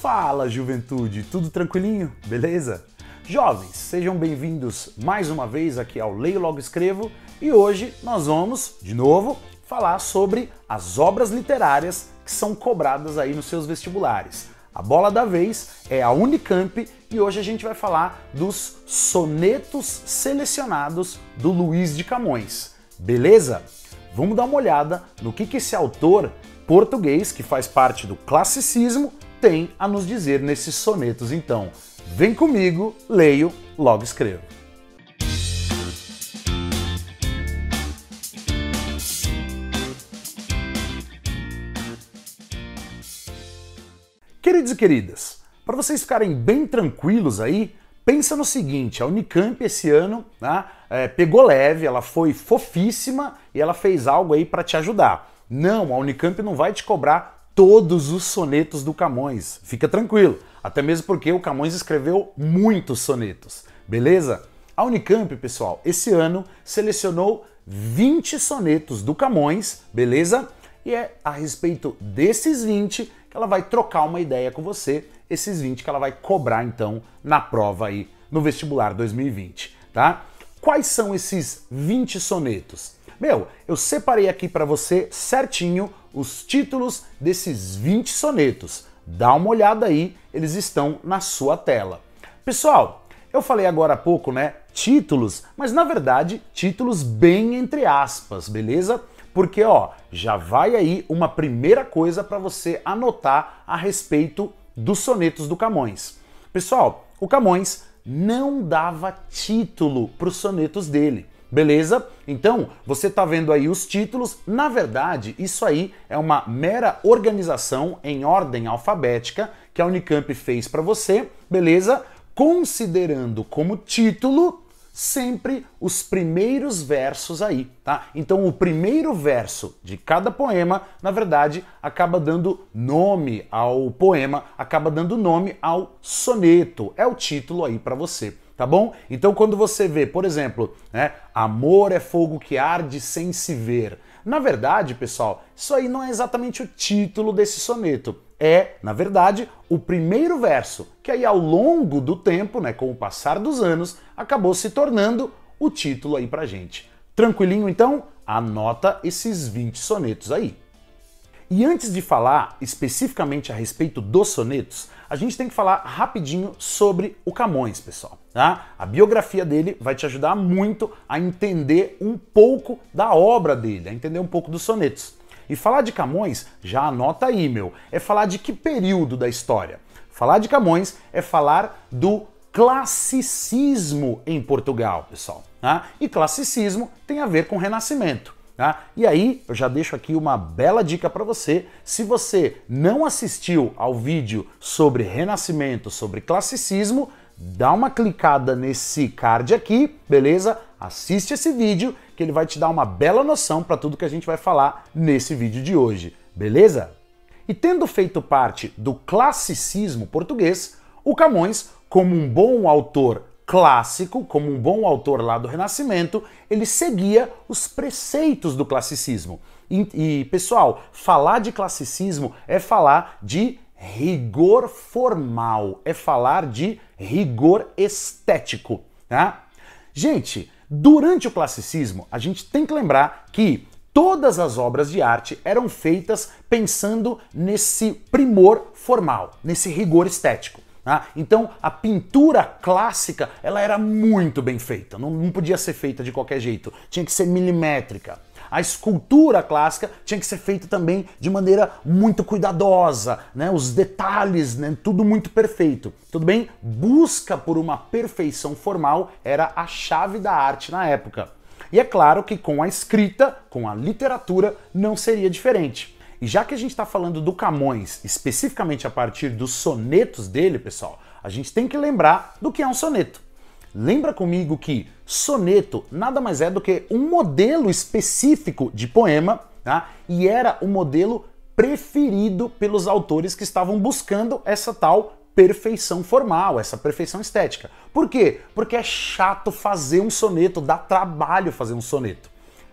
Fala, juventude, tudo tranquilinho? Beleza? Jovens, sejam bem-vindos mais uma vez aqui ao Leio Logo Escrevo e hoje nós vamos, de novo, falar sobre as obras literárias que são cobradas aí nos seus vestibulares. A bola da vez é a Unicamp e hoje a gente vai falar dos sonetos selecionados do Luiz de Camões. Beleza? Vamos dar uma olhada no que, que esse autor português, que faz parte do classicismo, tem a nos dizer nesses sonetos. Então, vem comigo, leio, logo escrevo. Queridos e queridas, para vocês ficarem bem tranquilos aí, pensa no seguinte: a Unicamp esse ano né, é, pegou leve, ela foi fofíssima e ela fez algo aí para te ajudar. Não, a Unicamp não vai te cobrar todos os sonetos do Camões. Fica tranquilo, até mesmo porque o Camões escreveu muitos sonetos, beleza? A Unicamp, pessoal, esse ano selecionou 20 sonetos do Camões, beleza? E é a respeito desses 20 que ela vai trocar uma ideia com você, esses 20 que ela vai cobrar então na prova aí no vestibular 2020, tá? Quais são esses 20 sonetos? Meu, eu separei aqui para você certinho os títulos desses 20 sonetos. Dá uma olhada aí, eles estão na sua tela. Pessoal, eu falei agora há pouco, né? Títulos, mas na verdade, títulos bem entre aspas, beleza? Porque ó, já vai aí uma primeira coisa para você anotar a respeito dos sonetos do Camões. Pessoal, o Camões não dava título para os sonetos dele. Beleza? Então, você está vendo aí os títulos. Na verdade, isso aí é uma mera organização em ordem alfabética que a Unicamp fez para você, beleza? Considerando como título sempre os primeiros versos aí, tá? Então, o primeiro verso de cada poema, na verdade, acaba dando nome ao poema, acaba dando nome ao soneto. É o título aí para você tá bom? Então quando você vê, por exemplo, né, amor é fogo que arde sem se ver. Na verdade, pessoal, isso aí não é exatamente o título desse soneto. É, na verdade, o primeiro verso, que aí ao longo do tempo, né, com o passar dos anos, acabou se tornando o título aí pra gente. Tranquilinho então? Anota esses 20 sonetos aí. E antes de falar especificamente a respeito dos sonetos, a gente tem que falar rapidinho sobre o Camões, pessoal. Tá? A biografia dele vai te ajudar muito a entender um pouco da obra dele, a entender um pouco dos sonetos. E falar de Camões, já anota aí, meu, é falar de que período da história? Falar de Camões é falar do classicismo em Portugal, pessoal. Tá? E classicismo tem a ver com renascimento. Tá? E aí eu já deixo aqui uma bela dica para você. Se você não assistiu ao vídeo sobre renascimento, sobre classicismo, dá uma clicada nesse card aqui, beleza? Assiste esse vídeo que ele vai te dar uma bela noção para tudo que a gente vai falar nesse vídeo de hoje, beleza? E tendo feito parte do classicismo português, o Camões, como um bom autor clássico, como um bom autor lá do Renascimento, ele seguia os preceitos do classicismo. E, e pessoal, falar de classicismo é falar de rigor formal, é falar de rigor estético, tá? Gente, durante o classicismo, a gente tem que lembrar que todas as obras de arte eram feitas pensando nesse primor formal, nesse rigor estético. Tá? então a pintura clássica ela era muito bem feita, não, não podia ser feita de qualquer jeito, tinha que ser milimétrica. A escultura clássica tinha que ser feita também de maneira muito cuidadosa, né? os detalhes, né? tudo muito perfeito. Tudo bem? Busca por uma perfeição formal era a chave da arte na época. E é claro que com a escrita, com a literatura, não seria diferente. E já que a gente está falando do Camões, especificamente a partir dos sonetos dele, pessoal, a gente tem que lembrar do que é um soneto. Lembra comigo que soneto nada mais é do que um modelo específico de poema, tá? e era o modelo preferido pelos autores que estavam buscando essa tal perfeição formal, essa perfeição estética. Por quê? Porque é chato fazer um soneto, dá trabalho fazer um soneto.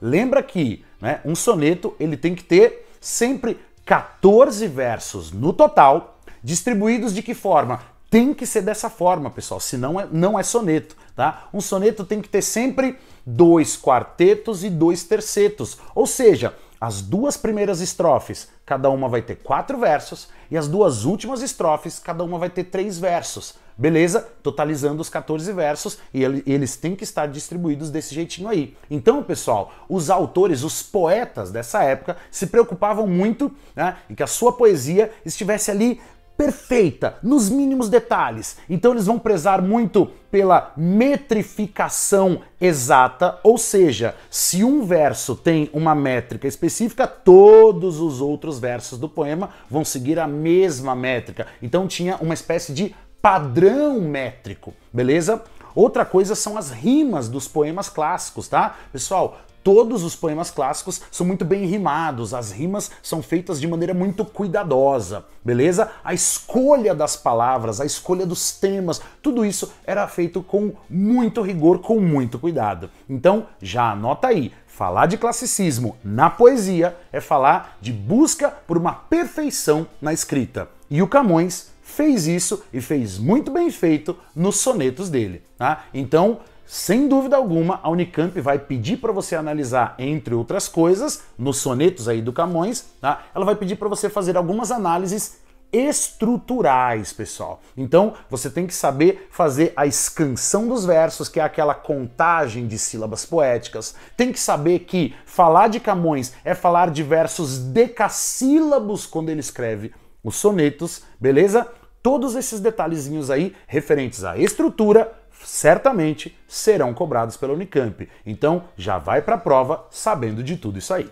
Lembra que né, um soneto ele tem que ter sempre 14 versos no total, distribuídos de que forma? Tem que ser dessa forma, pessoal, senão é, não é soneto, tá? Um soneto tem que ter sempre dois quartetos e dois tercetos, ou seja, as duas primeiras estrofes, cada uma vai ter quatro versos, e as duas últimas estrofes, cada uma vai ter três versos. Beleza? Totalizando os 14 versos e eles têm que estar distribuídos desse jeitinho aí. Então, pessoal, os autores, os poetas dessa época se preocupavam muito né, em que a sua poesia estivesse ali perfeita, nos mínimos detalhes. Então eles vão prezar muito pela metrificação exata, ou seja, se um verso tem uma métrica específica, todos os outros versos do poema vão seguir a mesma métrica. Então tinha uma espécie de padrão métrico, beleza? Outra coisa são as rimas dos poemas clássicos, tá? Pessoal, todos os poemas clássicos são muito bem rimados, as rimas são feitas de maneira muito cuidadosa, beleza? A escolha das palavras, a escolha dos temas, tudo isso era feito com muito rigor, com muito cuidado. Então, já anota aí, falar de classicismo na poesia é falar de busca por uma perfeição na escrita. E o Camões fez isso e fez muito bem feito nos sonetos dele. Tá? Então, sem dúvida alguma, a Unicamp vai pedir para você analisar, entre outras coisas, nos sonetos aí do Camões, tá? ela vai pedir para você fazer algumas análises estruturais, pessoal. Então, você tem que saber fazer a escansão dos versos, que é aquela contagem de sílabas poéticas. Tem que saber que falar de Camões é falar de versos decassílabos quando ele escreve os sonetos, beleza? Todos esses detalhezinhos aí referentes à estrutura certamente serão cobrados pela Unicamp. Então já vai para a prova sabendo de tudo isso aí.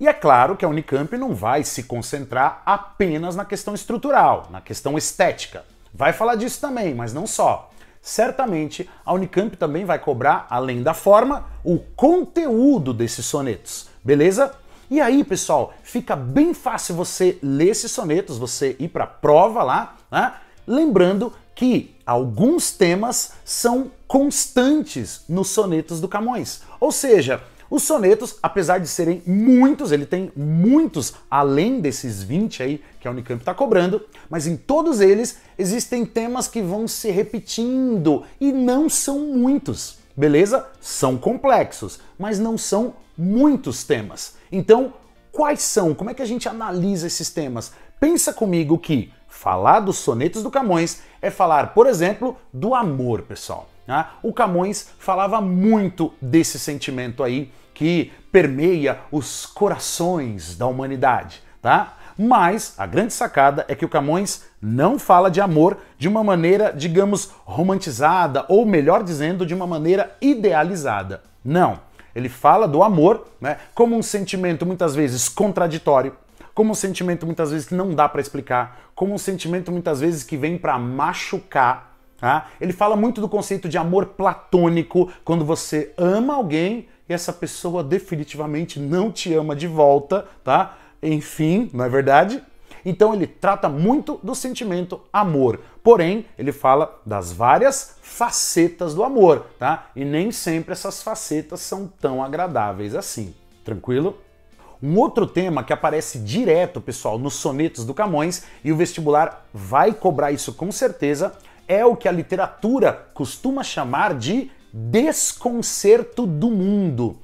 E é claro que a Unicamp não vai se concentrar apenas na questão estrutural, na questão estética. Vai falar disso também, mas não só. Certamente a Unicamp também vai cobrar, além da forma, o conteúdo desses sonetos, beleza? E aí, pessoal, fica bem fácil você ler esses sonetos, você ir para a prova lá, né? Lembrando que alguns temas são constantes nos sonetos do Camões. Ou seja, os sonetos, apesar de serem muitos, ele tem muitos além desses 20 aí que a Unicamp está cobrando, mas em todos eles existem temas que vão se repetindo e não são muitos, beleza? São complexos, mas não são muitos temas. Então, quais são? Como é que a gente analisa esses temas? Pensa comigo que falar dos sonetos do Camões é falar, por exemplo, do amor, pessoal. Né? O Camões falava muito desse sentimento aí que permeia os corações da humanidade, tá? Mas a grande sacada é que o Camões não fala de amor de uma maneira, digamos, romantizada ou melhor dizendo, de uma maneira idealizada. Não. Ele fala do amor, né, como um sentimento muitas vezes contraditório, como um sentimento muitas vezes que não dá para explicar, como um sentimento muitas vezes que vem para machucar. Tá? Ele fala muito do conceito de amor platônico, quando você ama alguém e essa pessoa definitivamente não te ama de volta, tá? Enfim, não é verdade? Então ele trata muito do sentimento amor. Porém, ele fala das várias facetas do amor, tá? E nem sempre essas facetas são tão agradáveis assim. Tranquilo? Um outro tema que aparece direto, pessoal, nos sonetos do Camões, e o vestibular vai cobrar isso com certeza, é o que a literatura costuma chamar de desconcerto do mundo.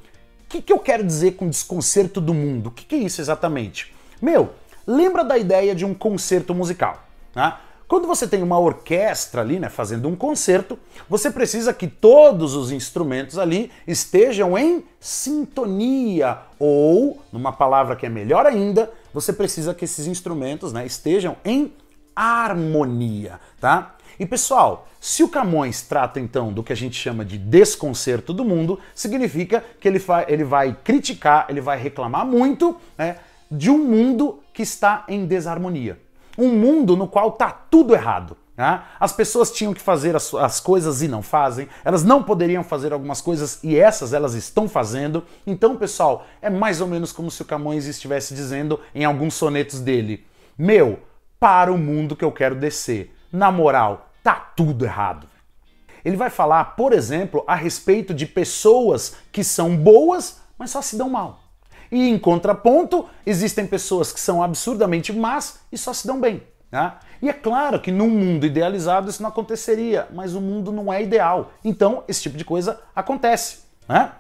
O que, que eu quero dizer com desconcerto do mundo? O que, que é isso exatamente? Meu, Lembra da ideia de um concerto musical, né? Quando você tem uma orquestra ali, né, fazendo um concerto, você precisa que todos os instrumentos ali estejam em sintonia ou, numa palavra que é melhor ainda, você precisa que esses instrumentos, né, estejam em harmonia, tá? E pessoal, se o Camões trata então do que a gente chama de desconcerto do mundo, significa que ele, ele vai criticar, ele vai reclamar muito né, de um mundo que está em desarmonia. Um mundo no qual está tudo errado. Né? As pessoas tinham que fazer as, as, coisas e não fazem, elas não poderiam fazer algumas coisas e essas elas estão fazendo. Então, pessoal, é mais ou menos como se o Camões estivesse dizendo em alguns sonetos dele: Meu, para o mundo que eu quero descer. Na moral, tá tudo errado. Ele vai falar, por exemplo, a respeito de pessoas que são boas, mas só se dão mal. E em contraponto, existem pessoas que são absurdamente más e só se dão bem. Né? E é claro que num mundo idealizado isso não aconteceria, mas o mundo não é ideal. Então esse tipo de coisa acontece. Né?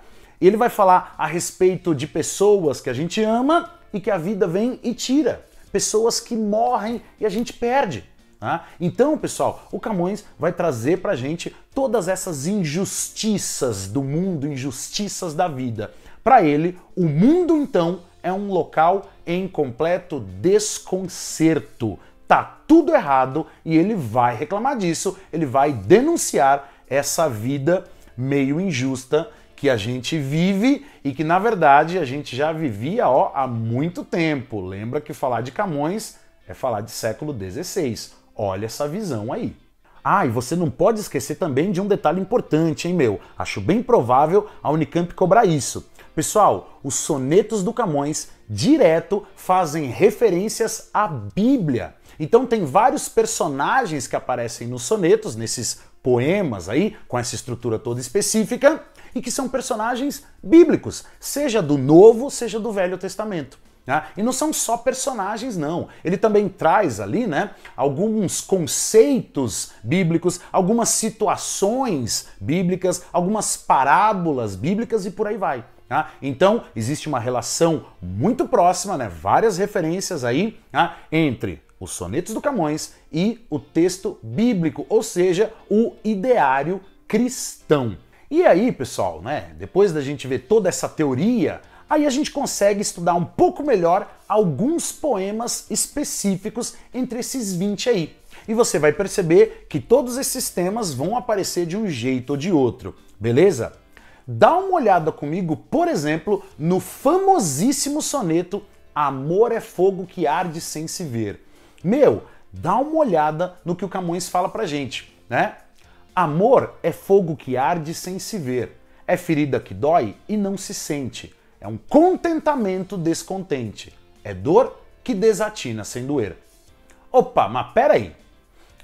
Ele vai falar a respeito de pessoas que a gente ama e que a vida vem e tira. Pessoas que morrem e a gente perde. Né? Então, pessoal, o Camões vai trazer pra gente todas essas injustiças do mundo, injustiças da vida. Para ele, o mundo então é um local em completo desconcerto. Tá tudo errado e ele vai reclamar disso, ele vai denunciar essa vida meio injusta que a gente vive e que na verdade a gente já vivia ó, há muito tempo. Lembra que falar de Camões é falar de século XVI. Olha essa visão aí. Ah, e você não pode esquecer também de um detalhe importante, hein, meu? Acho bem provável a Unicamp cobrar isso. Pessoal, os sonetos do Camões direto fazem referências à Bíblia. Então tem vários personagens que aparecem nos sonetos, nesses poemas aí, com essa estrutura toda específica, e que são personagens bíblicos, seja do Novo, seja do Velho Testamento. Né? E não são só personagens, não. Ele também traz ali né, alguns conceitos bíblicos, algumas situações bíblicas, algumas parábolas bíblicas e por aí vai. Tá? Então, existe uma relação muito próxima, né? várias referências aí, tá? entre os sonetos do Camões e o texto bíblico, ou seja, o ideário cristão. E aí, pessoal, né? depois da gente ver toda essa teoria, aí a gente consegue estudar um pouco melhor alguns poemas específicos entre esses 20 aí. E você vai perceber que todos esses temas vão aparecer de um jeito ou de outro, beleza? Dá uma olhada comigo, por exemplo, no famosíssimo soneto Amor é fogo que arde sem se ver. Meu, dá uma olhada no que o Camões fala pra gente, né? Amor é fogo que arde sem se ver, é ferida que dói e não se sente, é um contentamento descontente, é dor que desatina sem doer. Opa, mas peraí,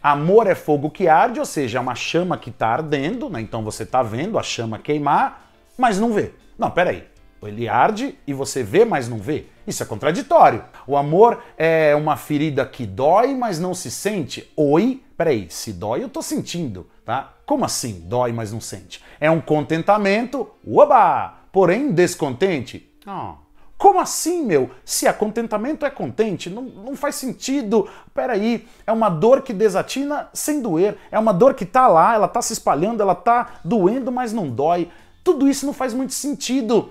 Amor é fogo que arde, ou seja, é uma chama que está ardendo, né? então você está vendo a chama queimar, mas não vê. Não, peraí. Ele arde e você vê, mas não vê. Isso é contraditório. O amor é uma ferida que dói, mas não se sente. Oi, peraí, se dói eu tô sentindo, tá? Como assim dói, mas não sente? É um contentamento, uaba! Porém descontente. oh. Como assim, meu? Se acontentamento é contente, não, não faz sentido. Peraí, é uma dor que desatina sem doer. É uma dor que tá lá, ela tá se espalhando, ela tá doendo, mas não dói. Tudo isso não faz muito sentido.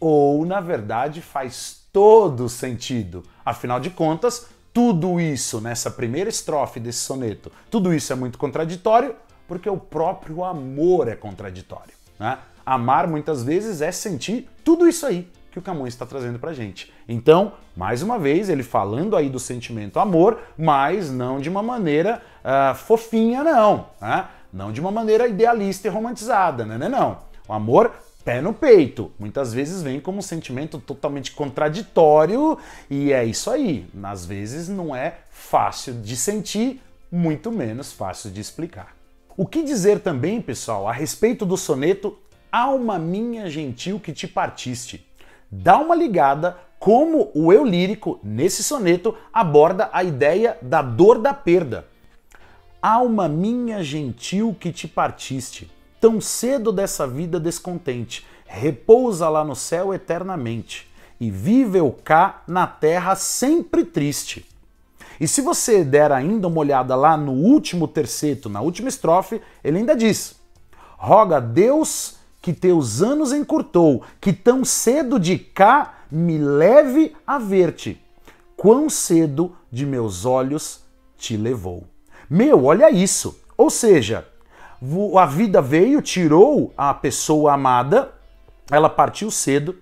Ou, na verdade, faz todo sentido. Afinal de contas, tudo isso nessa primeira estrofe desse soneto, tudo isso é muito contraditório porque o próprio amor é contraditório. Né? Amar muitas vezes é sentir tudo isso aí que o Camões está trazendo para gente. Então, mais uma vez, ele falando aí do sentimento amor, mas não de uma maneira uh, fofinha, não. Né? Não de uma maneira idealista e romantizada, né? Não, né, não. O amor pé no peito. Muitas vezes vem como um sentimento totalmente contraditório e é isso aí. Às vezes não é fácil de sentir, muito menos fácil de explicar. O que dizer também, pessoal, a respeito do soneto Alma minha gentil que te partiste? dá uma ligada como o eu lírico, nesse soneto, aborda a ideia da dor da perda. Alma minha gentil que te partiste, tão cedo dessa vida descontente, repousa lá no céu eternamente, e vive cá na terra sempre triste. E se você der ainda uma olhada lá no último terceto, na última estrofe, ele ainda diz: Roga a Deus que teus anos encurtou, que tão cedo de cá me leve a ver-te. Quão cedo de meus olhos te levou. Meu, olha isso. Ou seja, a vida veio, tirou a pessoa amada, ela partiu cedo.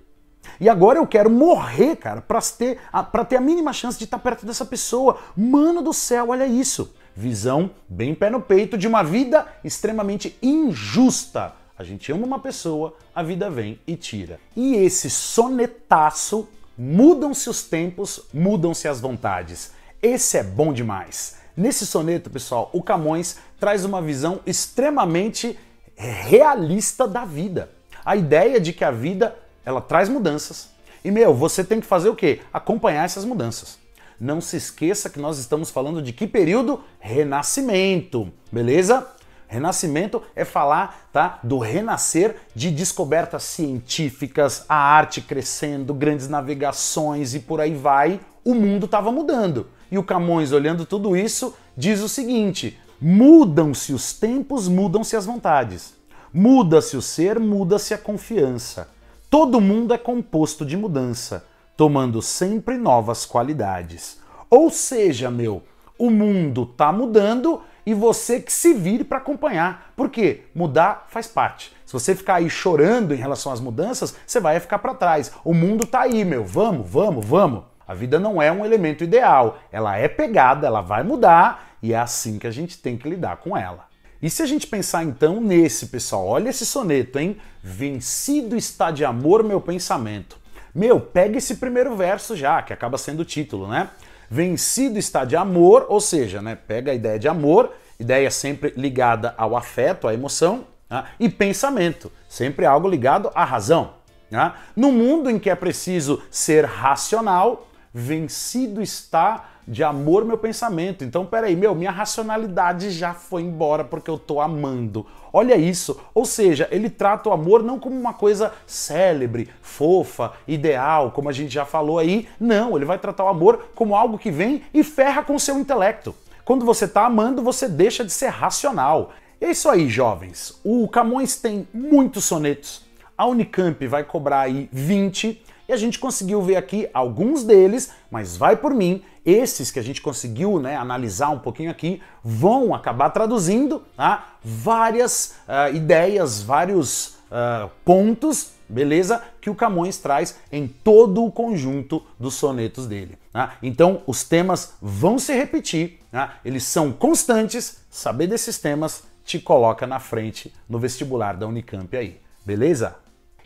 E agora eu quero morrer, cara, para ter, a, pra ter a mínima chance de estar tá perto dessa pessoa. Mano do céu, olha isso. Visão bem pé no peito de uma vida extremamente injusta a gente ama uma pessoa, a vida vem e tira. E esse sonetaço mudam-se os tempos, mudam-se as vontades. Esse é bom demais. Nesse soneto, pessoal, o Camões traz uma visão extremamente realista da vida. A ideia de que a vida, ela traz mudanças. E meu, você tem que fazer o quê? Acompanhar essas mudanças. Não se esqueça que nós estamos falando de que período? Renascimento, beleza? Renascimento é falar tá, do renascer de descobertas científicas, a arte crescendo, grandes navegações e por aí vai. O mundo estava mudando. E o Camões, olhando tudo isso, diz o seguinte: mudam-se os tempos, mudam-se as vontades. Muda-se o ser, muda-se a confiança. Todo mundo é composto de mudança, tomando sempre novas qualidades. Ou seja, meu, o mundo está mudando e você que se vire para acompanhar. Porque mudar faz parte. Se você ficar aí chorando em relação às mudanças, você vai ficar para trás. O mundo tá aí, meu. Vamos, vamos, vamos. A vida não é um elemento ideal. Ela é pegada, ela vai mudar e é assim que a gente tem que lidar com ela. E se a gente pensar então nesse, pessoal, olha esse soneto, hein? Vencido está de amor meu pensamento. Meu, pega esse primeiro verso já, que acaba sendo o título, né? Vencido está de amor, ou seja, né, pega a ideia de amor, ideia sempre ligada ao afeto, à emoção, né, e pensamento, sempre algo ligado à razão. Né? No mundo em que é preciso ser racional, vencido está de amor meu pensamento. Então, peraí, meu, minha racionalidade já foi embora porque eu tô amando. Olha isso. Ou seja, ele trata o amor não como uma coisa célebre, fofa, ideal, como a gente já falou aí. Não, ele vai tratar o amor como algo que vem e ferra com o seu intelecto. Quando você tá amando, você deixa de ser racional. É isso aí, jovens. O Camões tem muitos sonetos. A Unicamp vai cobrar aí 20 e a gente conseguiu ver aqui alguns deles, mas vai por mim, esses que a gente conseguiu né, analisar um pouquinho aqui vão acabar traduzindo tá? várias uh, ideias, vários uh, pontos, beleza? Que o Camões traz em todo o conjunto dos sonetos dele. Tá? Então os temas vão se repetir, tá? eles são constantes, saber desses temas te coloca na frente no vestibular da Unicamp aí, beleza?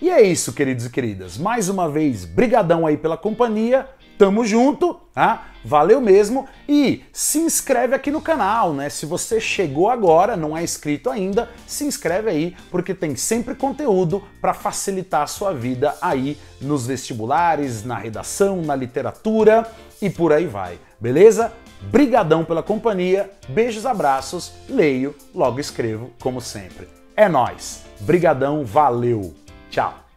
E é isso, queridos e queridas. Mais uma vez, brigadão aí pela companhia. Tamo junto, tá? Valeu mesmo e se inscreve aqui no canal, né? Se você chegou agora, não é inscrito ainda, se inscreve aí porque tem sempre conteúdo para facilitar a sua vida aí nos vestibulares, na redação, na literatura e por aí vai. Beleza? Brigadão pela companhia. Beijos, abraços. Leio, logo escrevo, como sempre. É nós. Brigadão, valeu. Tchau!